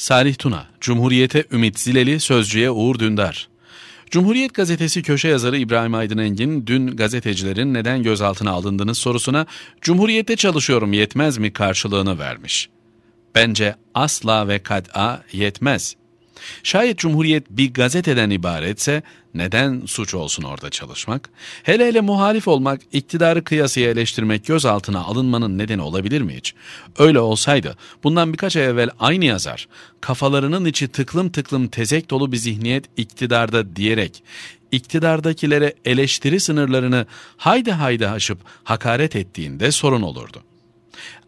Salih Tuna, Cumhuriyete Ümit Zileli, Sözcü'ye Uğur Dündar. Cumhuriyet gazetesi köşe yazarı İbrahim Aydın Engin dün gazetecilerin neden gözaltına alındığınız sorusuna Cumhuriyette çalışıyorum yetmez mi karşılığını vermiş. Bence asla ve kat'a yetmez. Şayet Cumhuriyet bir gazeteden ibaretse neden suç olsun orada çalışmak? Hele hele muhalif olmak, iktidarı kıyasıya eleştirmek gözaltına alınmanın nedeni olabilir mi hiç? Öyle olsaydı bundan birkaç ay evvel aynı yazar kafalarının içi tıklım tıklım tezek dolu bir zihniyet iktidarda diyerek iktidardakilere eleştiri sınırlarını haydi haydi aşıp hakaret ettiğinde sorun olurdu.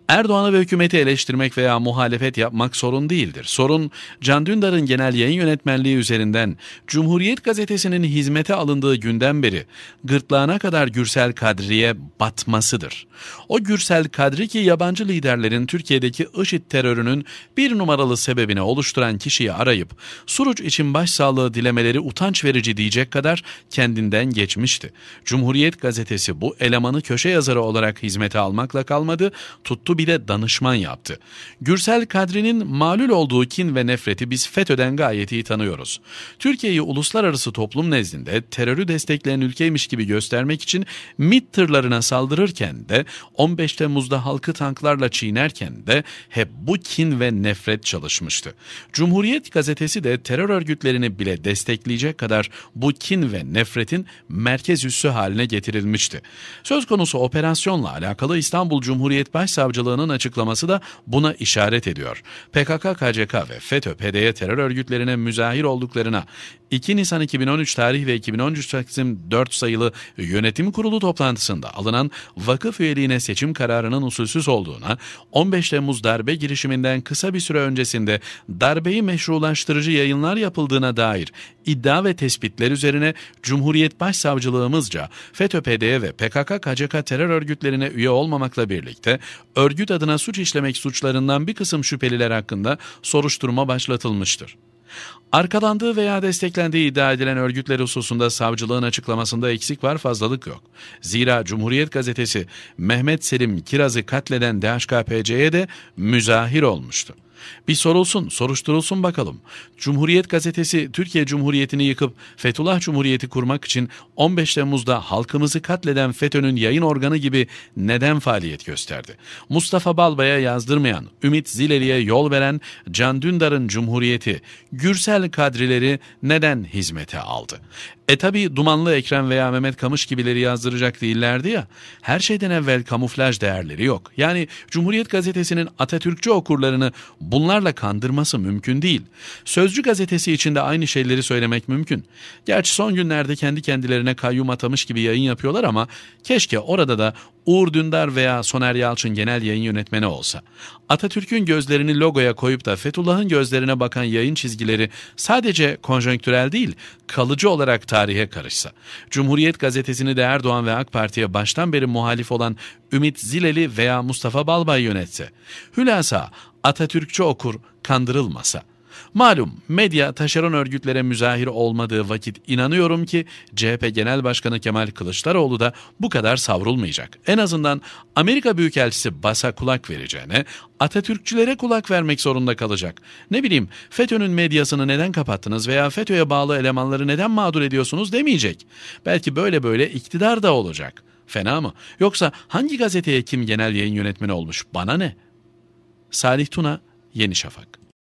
Erdoğan'ı ve hükümeti eleştirmek veya muhalefet yapmak sorun değildir. Sorun Can Dündar'ın genel yayın yönetmenliği üzerinden Cumhuriyet Gazetesi'nin hizmete alındığı günden beri gırtlağına kadar Gürsel Kadri'ye batmasıdır. O Gürsel Kadri ki yabancı liderlerin Türkiye'deki IŞİD terörünün bir numaralı sebebini oluşturan kişiyi arayıp Suruç için başsağlığı dilemeleri utanç verici diyecek kadar kendinden geçmişti. Cumhuriyet Gazetesi bu elemanı köşe yazarı olarak hizmete almakla kalmadı, tuttu bile danışman yaptı. Gürsel Kadri'nin malul olduğu kin ve nefreti biz FETÖ'den gayet iyi tanıyoruz. Türkiye'yi uluslararası toplum nezdinde terörü destekleyen ülkeymiş gibi göstermek için MİT tırlarına saldırırken de 15 Temmuz'da halkı tanklarla çiğnerken de hep bu kin ve nefret çalışmıştı. Cumhuriyet gazetesi de terör örgütlerini bile destekleyecek kadar bu kin ve nefretin merkez üssü haline getirilmişti. Söz konusu operasyonla alakalı İstanbul Cumhuriyet Başsavcılığı Başkanlığı'nın açıklaması da buna işaret ediyor. PKK, KCK ve FETÖ, PDY terör örgütlerine müzahir olduklarına 2 Nisan 2013 tarih ve 2013 Taksim 4 sayılı yönetim kurulu toplantısında alınan vakıf üyeliğine seçim kararının usulsüz olduğuna, 15 Temmuz darbe girişiminden kısa bir süre öncesinde darbeyi meşrulaştırıcı yayınlar yapıldığına dair iddia ve tespitler üzerine Cumhuriyet Başsavcılığımızca fetö PDE ve PKK-KCK terör örgütlerine üye olmamakla birlikte örgüt adına suç işlemek suçlarından bir kısım şüpheliler hakkında soruşturma başlatılmıştır. Arkalandığı veya desteklendiği iddia edilen örgütler hususunda savcılığın açıklamasında eksik var fazlalık yok. Zira Cumhuriyet Gazetesi Mehmet Selim Kiraz'ı katleden DHKPC'ye de müzahir olmuştu. Bir sorulsun, soruşturulsun bakalım. Cumhuriyet gazetesi Türkiye Cumhuriyeti'ni yıkıp Fethullah Cumhuriyeti kurmak için 15 Temmuz'da halkımızı katleden FETÖ'nün yayın organı gibi neden faaliyet gösterdi? Mustafa Balbay'a yazdırmayan, Ümit Zileli'ye yol veren Can Dündar'ın Cumhuriyeti, Gürsel kadrileri neden hizmete aldı? E tabi Dumanlı Ekrem veya Mehmet Kamış gibileri yazdıracak değillerdi ya. Her şeyden evvel kamuflaj değerleri yok. Yani Cumhuriyet gazetesinin Atatürkçü okurlarını bunlarla kandırması mümkün değil. Sözcü gazetesi içinde aynı şeyleri söylemek mümkün. Gerçi son günlerde kendi kendilerine kayyum atamış gibi yayın yapıyorlar ama keşke orada da Uğur Dündar veya Soner Yalçın genel yayın yönetmeni olsa, Atatürk'ün gözlerini logoya koyup da Fethullah'ın gözlerine bakan yayın çizgileri sadece konjonktürel değil, kalıcı olarak tarihe karışsa, Cumhuriyet Gazetesi'ni de Erdoğan ve AK Parti'ye baştan beri muhalif olan Ümit Zileli veya Mustafa Balbay yönetse, hülasa Atatürkçü okur kandırılmasa, Malum medya taşeron örgütlere müzahir olmadığı vakit inanıyorum ki CHP Genel Başkanı Kemal Kılıçdaroğlu da bu kadar savrulmayacak. En azından Amerika Büyükelçisi Bas'a kulak vereceğine Atatürkçülere kulak vermek zorunda kalacak. Ne bileyim FETÖ'nün medyasını neden kapattınız veya FETÖ'ye bağlı elemanları neden mağdur ediyorsunuz demeyecek. Belki böyle böyle iktidar da olacak. Fena mı? Yoksa hangi gazeteye kim genel yayın yönetmeni olmuş bana ne? Salih Tuna, Yeni Şafak